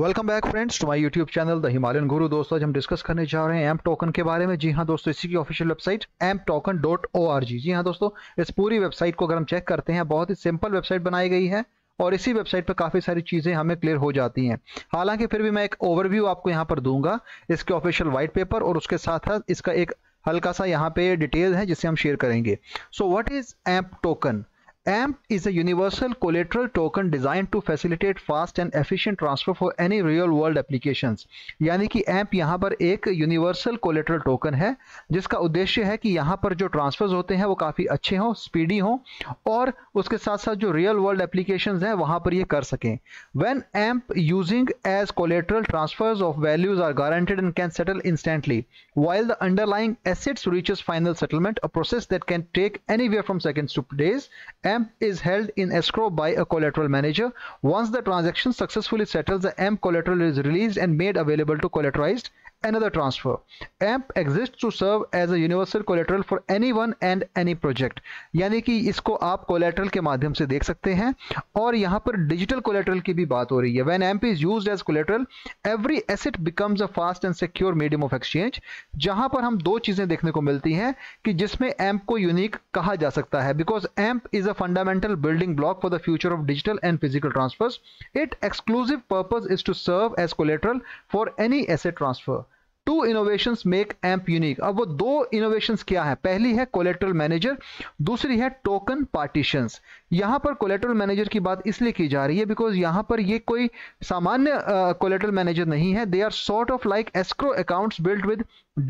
Welcome back friends to my YouTube channel The Himalayan Guru दोस्तों आज हम डिस्कस करने जा रहे हैं एम टोकन के बारे में जी हाँ दोस्तों इसी की official website M token dot O R G जी हाँ दोस्तों इस पूरी वेबसाइट को अगर हम चेक करते हैं बहुत ही सिंपल वेबसाइट बनाई गई है और इसी वेबसाइट पर काफ़ी सारी चीज़ें हमें क्लियर हो जाती हैं हालांकि फिर भी मैं एक ओवरव्यू आपको यहाँ पर दूंगा इसके ऑफिशियल व्हाइट पेपर और उसके साथ साथ इसका एक हल्का सा यहाँ पे डिटेल है जिसे हम शेयर करेंगे so what is M token AMP is a universal collateral token designed to facilitate fast and efficient transfer for any real world applications. यानी कि AMP यहाँ पर एक universal collateral token है जिसका उद्देश्य है कि यहाँ पर जो transfers होते हैं वो काफ़ी अच्छे हों speedy हों और उसके साथ साथ जो real world applications हैं वहाँ पर ये कर सकें When AMP using as collateral transfers of values are guaranteed and can settle instantly while the underlying assets reaches final settlement a process that can take anywhere from seconds to days AMP AMP is held in escrow by a collateral manager. Once the transaction successfully settles, the AMP collateral is released and made available to collateralized another transfer. AMP exists to serve as a universal collateral for anyone and any project. yani ki isko aap collateral ke madhyam se dekh sakte hain aur yahan par digital collateral ki bhi baat ho rahi hai When AMP is used as collateral, every asset becomes a fast and secure medium of exchange. jahan par hum do cheeze dekhne ko milti hain ki jisme AMP ko unique kaha ja sakta hai because AMP is a fundamental building block for the future of digital and physical transfers. Its exclusive purpose is to serve as collateral for any asset transfer. To innovation make AMP unique अब वो दो innovation क्या है पहली है collateral manager दूसरी है token partition यहां पर कोलेट्रल मैनेजर की बात इसलिए की जा रही है बिकॉज यहां पर ये कोई सामान्य कोलेट्रल मैनेजर नहीं है they are sort of like escrow account build with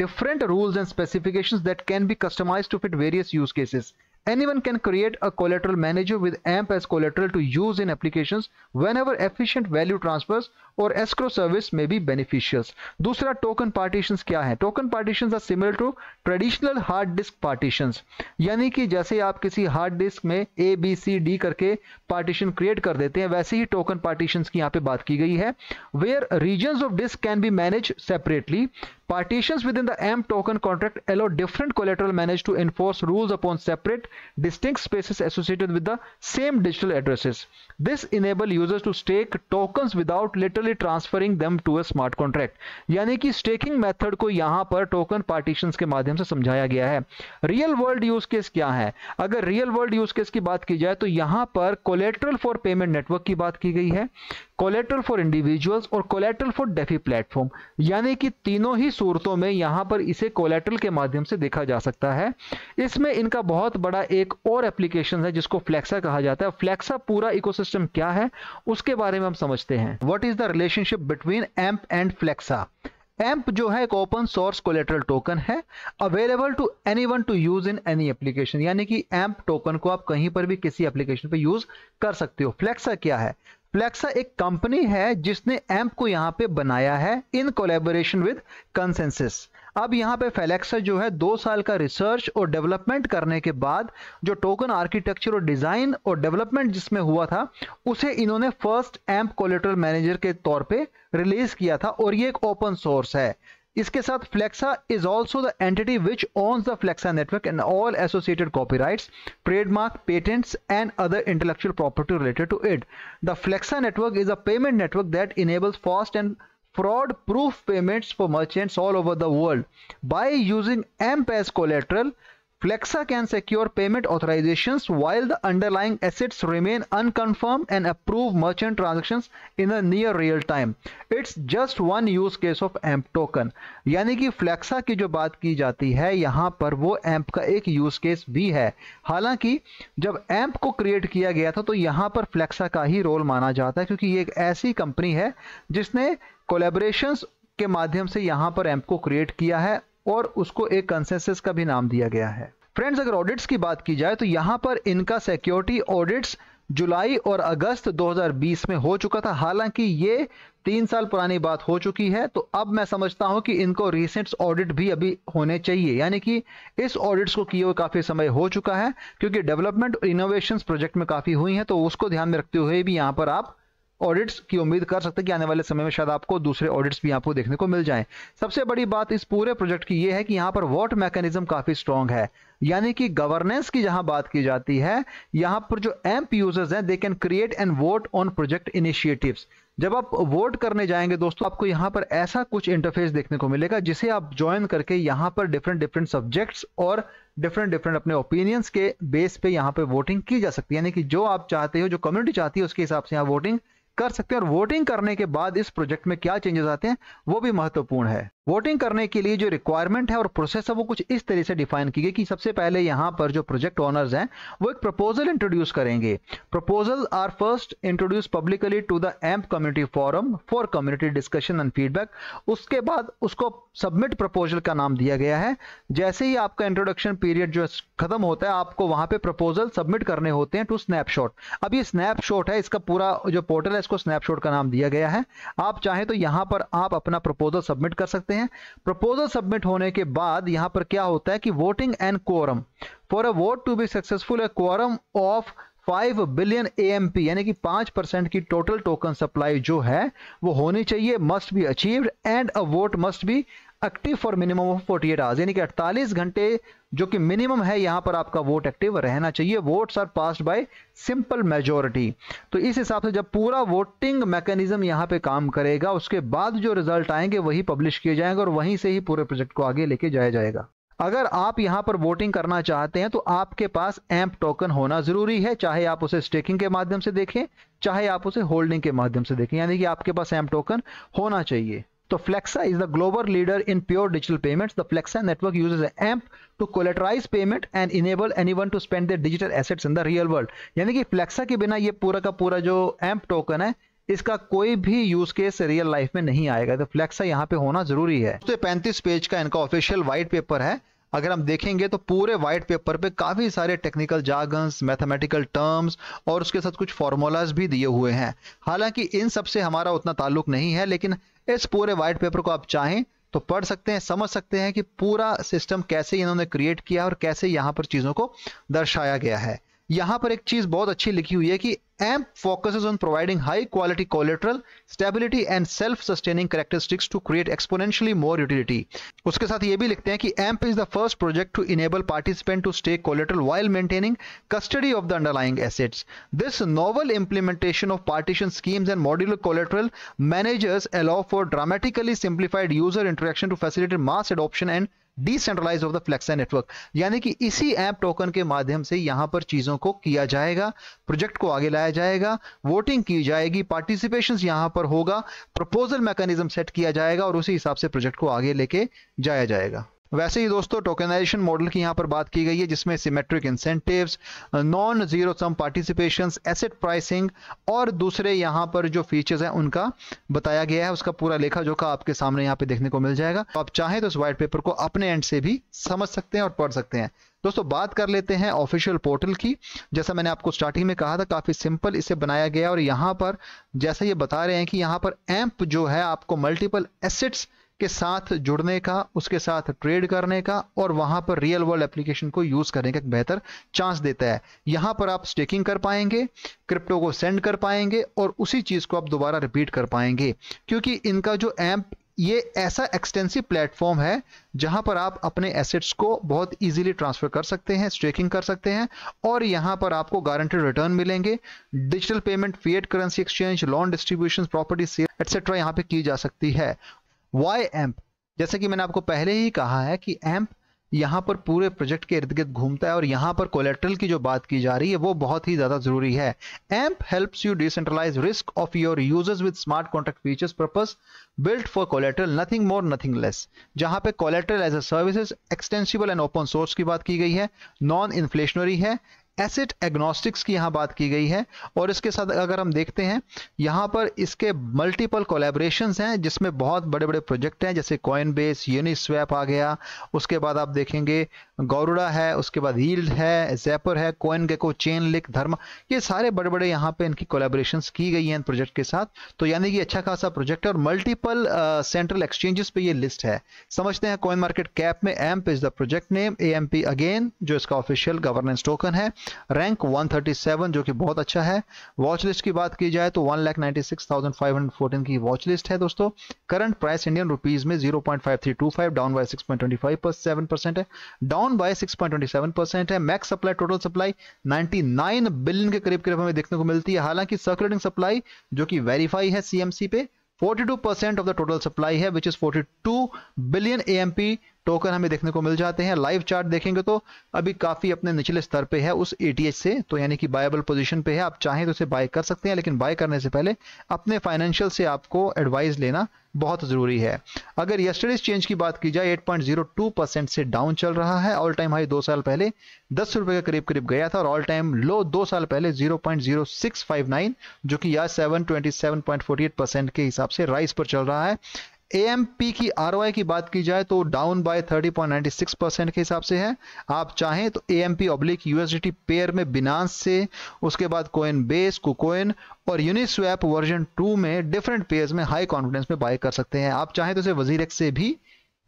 different rules and specification that can be customise to fit various use cases Anyone can create a collateral manager with AMP as collateral to use in applications whenever efficient value transfers or escrow service may be beneficial. दूसरा token partitions क्या है Token partitions are similar to traditional hard disk partitions. यानी कि जैसे आप किसी hard disk में A, B, C, D करके partition create कर देते हैं वैसे ही token partitions की यहाँ पे बात की गई है Where regions of disk can be managed separately Partitions within the M token contract allow different collateral managers to enforce rules upon separate, distinct spaces associated with the same digital addresses. This enable users to stake tokens without literally transferring them to a smart contract. यानी कि staking method को यहाँ पर token partitions के माध्यम से समझाया गया है Real world use case क्या है अगर real world use case की बात की जाए तो यहाँ पर collateral for payment network की बात की गई है collateral for individuals और collateral for DeFi platform यानी कि तीनों ही सूरतों में यहाँ पर इसे कोलेट्रल के माध्यम से देखा जा सकता है इसमें इनका बहुत बड़ा एक और एप्लीकेशन है जिसको फ्लैक्सा कहा जाता है फ्लैक्सा पूरा इकोसिस्टम क्या है उसके बारे में हम समझते हैं what is the relationship between AMP and Flexa AMP जो है एक ओपन सोर्स कोलेट्रल टोकन है available to anyone to use in any application यानी कि एम्प टोकन को आप कहीं पर भी किसी एप्लीकेशन पर यूज कर सकते हो फ्लेक्सा क्या है फ्लेक्सा एक कंपनी है जिसने एम्प को यहां पे बनाया है इन कोलेबोरेशन विद कंसेंसिस अब यहां पे फेलेक्सा जो है दो साल का रिसर्च और डेवलपमेंट करने के बाद जो टोकन आर्किटेक्चर और डिज़ाइन और डेवलपमेंट जिसमें हुआ था उसे इन्होंने फर्स्ट एम्प कोलेटरल मैनेजर के तौर पे रिलीज किया था और ये एक ओपन सोर्स है इसके साथ Flexa is also the entity which owns the Flexa network and all associated copyrights trademark patents and other intellectual property related to it the Flexa network is a payment network that enables fast and fraud proof payments for merchants all over the world by using AMP as collateral Flexa can secure payment authorizations while the underlying assets remain unconfirmed and approve merchant transactions in the near real time. It's just one use case of AMP token. यानी कि Flexa की जो बात की जाती है यहाँ पर वो AMP का एक use case भी है हालांकि जब AMP को create किया गया था तो यहाँ पर Flexa का ही रोल माना जाता है क्योंकि ये एक ऐसी कंपनी है जिसने कोलेब्रेशंस के माध्यम से यहाँ पर एम्प को क्रिएट किया है और उसको एक कंसेंसस का भी नाम दिया गया है फ्रेंड्स अगर ऑडिट्स की बात की जाए तो यहाँ पर इनका सिक्योरिटी ऑडिट्स जुलाई और अगस्त 2020 में हो चुका था हालांकि ये तीन साल पुरानी बात हो चुकी है तो अब मैं समझता हूं कि इनको रिसेंट ऑडिट भी अभी होने चाहिए यानी कि इस ऑडिट्स को किए हुए काफ़ी समय हो चुका है क्योंकि डेवलपमेंट इनोवेशन प्रोजेक्ट में काफ़ी हुई है तो उसको ध्यान में रखते हुए भी यहाँ पर आप ऑडिट्स की उम्मीद कर सकते हैं कि आने वाले समय में शायद आपको दूसरे ऑडिट्स भी आपको देखने को मिल जाएं सबसे बड़ी बात इस पूरे प्रोजेक्ट की यह है कि यहाँ पर वोट मैकेनिज्म काफ़ी स्ट्रांग है यानी कि गवर्नेंस की जहां बात की जाती है यहाँ पर जो एम्प यूजर्स हैं they can create and vote on project initiatives जब आप वोट करने जाएंगे दोस्तों आपको यहाँ पर ऐसा कुछ इंटरफेस देखने को मिलेगा जिसे आप ज्वाइन करके यहाँ पर डिफरेंट डिफरेंट सब्जेक्ट्स और डिफरेंट डिफरेंट अपने ओपिनियंस के बेस पे यहाँ पे वोटिंग की जा सकती है यानी कि जो आप चाहते हो जो कम्युनिटी चाहती है उसके हिसाब से यहाँ वोटिंग कर सकते हैं और वोटिंग करने के बाद इस प्रोजेक्ट में क्या चेंजेस आते हैं वो भी महत्वपूर्ण है वोटिंग करने के लिए जो रिक्वायरमेंट है और प्रोसेस है वो कुछ इस तरह से डिफाइन की गई कि सबसे पहले यहाँ पर जो प्रोजेक्ट ऑनर्स हैं वो एक प्रपोजल इंट्रोड्यूस करेंगे proposal are first introduce publicly to the AMP community forum for community discussion and feedback उसके बाद उसको सबमिट प्रपोजल का नाम दिया गया है जैसे ही आपका इंट्रोडक्शन पीरियड जो खत्म होता है आपको वहां पर प्रपोजल सबमिट करने होते हैं टू स्नैपशॉट अब ये स्नैपशॉट है इसका पूरा जो पोर्टल है इसको स्नैपशॉट का नाम दिया गया है आप चाहें तो यहाँ पर आप अपना प्रपोजल सबमिट कर सकते हैं हैं प्रपोजल सबमिट होने के बाद यहां पर क्या होता है कि voting and quorum for a vote to be successful quorum of five billion A यानी कि पांच परसेंट की टोटल टोकन सप्लाई जो है वो होनी चाहिए must be achieved and a vote must be active for minimum of 48 hours यानी कि 48 घंटे जो कि मिनिमम है यहां पर आपका वोट एक्टिव रहना चाहिए votes are passed by simple majority तो इस हिसाब से जब पूरा वोटिंग मैकेनिज्म यहां पे काम करेगा उसके बाद जो रिजल्ट आएंगे वही पब्लिश किए जाएंगे और वहीं से ही पूरे प्रोजेक्ट को आगे लेके जाया जाएगा अगर आप यहां पर वोटिंग करना चाहते हैं तो आपके पास एम्प टोकन होना जरूरी है चाहे आप उसे स्टेकिंग के माध्यम से देखें चाहे आप उसे होल्डिंग के माध्यम से देखें यानी कि आपके पास एम्प टोकन होना चाहिए So तो Flexa is the global leader in pure digital payments. The Flexa network uses AMP to collateralize payment and enable anyone to spend their digital assets in the real world यानी कि फ्लेक्सा के बिना ये पूरा का पूरा जो एम्प टोकन है इसका कोई भी यूज केस रियल लाइफ में नहीं आएगा तो फ्लेक्सा यहाँ पे होना जरूरी है तो पैंतीस पेज का इनका ऑफिशियल व्हाइट पेपर है अगर हम देखेंगे तो पूरे व्हाइट पेपर पे काफ़ी सारे टेक्निकल जागन्स मैथमेटिकल टर्म्स और उसके साथ कुछ फॉर्मूलाज भी दिए हुए हैं हालांकि इन सब से हमारा उतना ताल्लुक नहीं है लेकिन इस पूरे व्हाइट पेपर को आप चाहें तो पढ़ सकते हैं समझ सकते हैं कि पूरा सिस्टम कैसे इन्होंने क्रिएट किया और कैसे यहां पर चीज़ों को दर्शाया गया है यहां पर एक चीज़ बहुत अच्छी लिखी हुई है कि AMP focuses on providing high quality collateral, stability and self-sustaining characteristics to create exponentially more utility. उसके साथ ये भी लिखते हैं कि AMP is the first project to enable participant to stake collateral while maintaining custody of the underlying assets. This novel implementation of partition schemes and modular collateral managers allow for dramatically simplified user interaction to facilitate mass adoption and decentralise of the Flexa network यानी कि इसी app token के माध्यम से यहां पर चीजों को किया जाएगा प्रोजेक्ट को आगे लाया जाएगा वोटिंग की जाएगी पार्टिसिपेशन यहां पर होगा प्रपोजल मैकेनिज्म सेट किया जाएगा और उसी हिसाब से प्रोजेक्ट को आगे लेके जाया जाएगा वैसे ही दोस्तों टोकनाइजेशन मॉडल की यहाँ पर बात की गई है जिसमें symmetric incentives non zero sum participations asset pricing और दूसरे यहाँ पर जो फीचर्स हैं उनका बताया गया है उसका पूरा लेखा जोखा आपके सामने यहां पे देखने को मिल जाएगा तो आप चाहें तो इस व्हाइट पेपर को अपने एंड से भी समझ सकते हैं और पढ़ सकते हैं दोस्तों बात कर लेते हैं ऑफिशियल पोर्टल की जैसा मैंने आपको स्टार्टिंग में कहा था काफ़ी सिंपल इसे बनाया गया और यहाँ पर जैसा ये बता रहे हैं कि यहाँ पर एम्प जो है आपको मल्टीपल एसेट्स के साथ जुड़ने का उसके साथ ट्रेड करने का और वहां पर रियल वर्ल्ड एप्लीकेशन को यूज करने का बेहतर चांस देता है यहां पर आप स्टेकिंग कर पाएंगे क्रिप्टो को सेंड कर पाएंगे और उसी चीज को आप दोबारा रिपीट कर पाएंगे क्योंकि इनका जो एम्प ये ऐसा एक्सटेंसिव प्लेटफॉर्म है जहां पर आप अपने एसेट्स को बहुत इजीली ट्रांसफर कर सकते हैं स्ट्रेकिंग कर सकते हैं और यहां पर आपको गारंटेड रिटर्न मिलेंगे digital payment fiat currency exchange loan distribution property sale etcetera यहां पे की जा सकती है वाई एम्प जैसे कि मैंने आपको पहले ही कहा है कि एम्प यहाँ पर पूरे प्रोजेक्ट के इर्द गिर्द घूमता है और यहाँ पर कोलेट्रल की जो बात की जा रही है वो बहुत ही ज़्यादा जरूरी है AMP helps you decentralise risk of your users with smart contract features purpose built for collateral nothing more nothing less जहाँ पे collateral as a services extensible and open source की बात की गई है नॉन इन्फ्लेशनरी है एसिड एग्नोस्टिक्स की यहाँ बात की गई है और इसके साथ अगर हम देखते हैं यहाँ पर इसके मल्टीपल कोलेब्रेशन हैं जिसमें बहुत बड़े बड़े प्रोजेक्ट हैं जैसे कॉइन बेस यूनिस्वैप आ गया उसके बाद आप देखेंगे गौरुड़ा है उसके बाद हील्ड है जैपर है कॉइन गेको चेन लिक धर्म ये सारे बड़े बड़े यहाँ पे इनकी कोलेब्रेशन की गई हैं इन प्रोजेक्ट के साथ तो यानी कि अच्छा खासा प्रोजेक्ट है और मल्टीपल सेंट्रल एक्सचेंजेस पे ये लिस्ट है समझते हैं कॉइन मार्केट कैप में AMP is the project name A again जो इसका ऑफिशियल गवर्नेंस टोकन है रैंक 137 जो कि बहुत अच्छा है वॉच लिस्ट की बात की जाए तो one lakh ninety six thousand five hundred fourteen की वॉच लिस्ट है दोस्तों करंट प्राइस इंडियन रुपीज में zero point five three two five down by six point twenty five पर सेवन परसेंट है down by six point twenty seven percent है max supply total supply ninety nine billion के करीब करीब हमें देखने को मिलती है हालांकि सर्कुलेटिंग सप्लाई जो कि वेरीफाई है सीएमसी पे 42% ऑफ द टोटल सप्लाई है which is 42 billion AMP token हमें देखने को मिल जाते हैं लाइव चार्ट देखेंगे तो अभी काफ़ी अपने निचले स्तर पे है उस ए से तो यानी कि बायबल पोजीशन पे है आप चाहें तो उसे बाय कर सकते हैं लेकिन बाय करने से पहले अपने फाइनेंशियल से आपको एडवाइस लेना बहुत ज़रूरी है अगर यस्टरडेज चेंज की बात की जाए 8.02 परसेंट से डाउन चल रहा है ऑल टाइम हाई दो साल पहले दस रुपए के करीब करीब गया था और ऑल टाइम लो दो साल पहले 0.0659 जो कि या 727.48 परसेंट के हिसाब से राइस पर चल रहा है ए की आर की बात की जाए तो डाउन बाय 30.96 परसेंट के हिसाब से है आप चाहें तो A M P oblique USD pair में बिनास से उसके बाद कोइन बेस कुकोइन और यूनिस्वैप वर्जन 2 में डिफरेंट पेयर्स में हाई कॉन्फिडेंस में बाय कर सकते हैं आप चाहें तो इसे वजीर से भी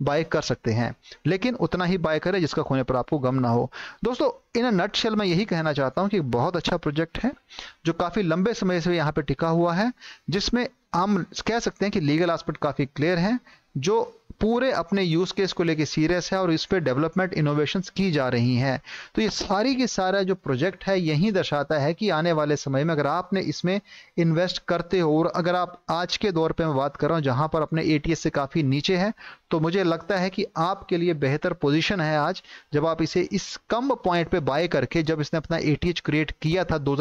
बाय कर सकते हैं लेकिन उतना ही बाय करें जिसका खोने पर आपको गम ना हो दोस्तों इन नट शेल मैं यही कहना चाहता हूं कि बहुत अच्छा प्रोजेक्ट है जो काफ़ी लंबे समय से यहां पे टिका हुआ है जिसमें हम कह सकते हैं कि लीगल आस्पेक्ट काफ़ी क्लियर है जो पूरे अपने यूज़ केस को लेके सीरियस है और इस पर डेवलपमेंट इनोवेशंस की जा रही हैं तो ये सारी की सारा जो प्रोजेक्ट है यही दर्शाता है कि आने वाले समय में अगर आपने इसमें इन्वेस्ट करते हो और अगर आप आज के दौर पे मैं बात कर रहा हूँ जहाँ पर अपने ए से काफ़ी नीचे है तो मुझे लगता है कि आपके लिए बेहतर पोजिशन है आज जब आप इसे इस कम पॉइंट पर बाय करके जब इसने अपना ए क्रिएट किया था दो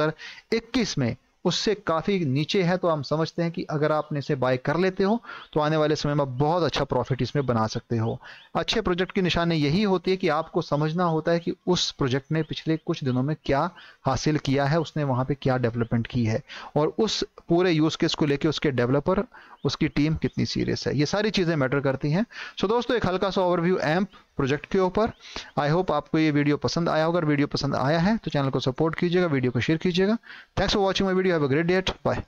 में उससे काफ़ी नीचे है तो हम समझते हैं कि अगर आप इसे बाय कर लेते हो तो आने वाले समय में बहुत अच्छा प्रॉफिट इसमें बना सकते हो अच्छे प्रोजेक्ट की निशानी यही होती है कि आपको समझना होता है कि उस प्रोजेक्ट ने पिछले कुछ दिनों में क्या हासिल किया है उसने वहाँ पर क्या डेवलपमेंट की है और उस पूरे यूज़ केस को लेकर उसके डेवलपर उसकी टीम कितनी सीरियस है ये सारी चीज़ें मैटर करती हैं सो so दोस्तों एक हल्का सा ओवरव्यू एम्प प्रोजेक्ट के ऊपर आई होप आपको ये वीडियो पसंद आया होगा वीडियो पसंद आया है तो चैनल को सपोर्ट कीजिएगा वीडियो को शेयर कीजिएगा thanks for watching my video have a great date bye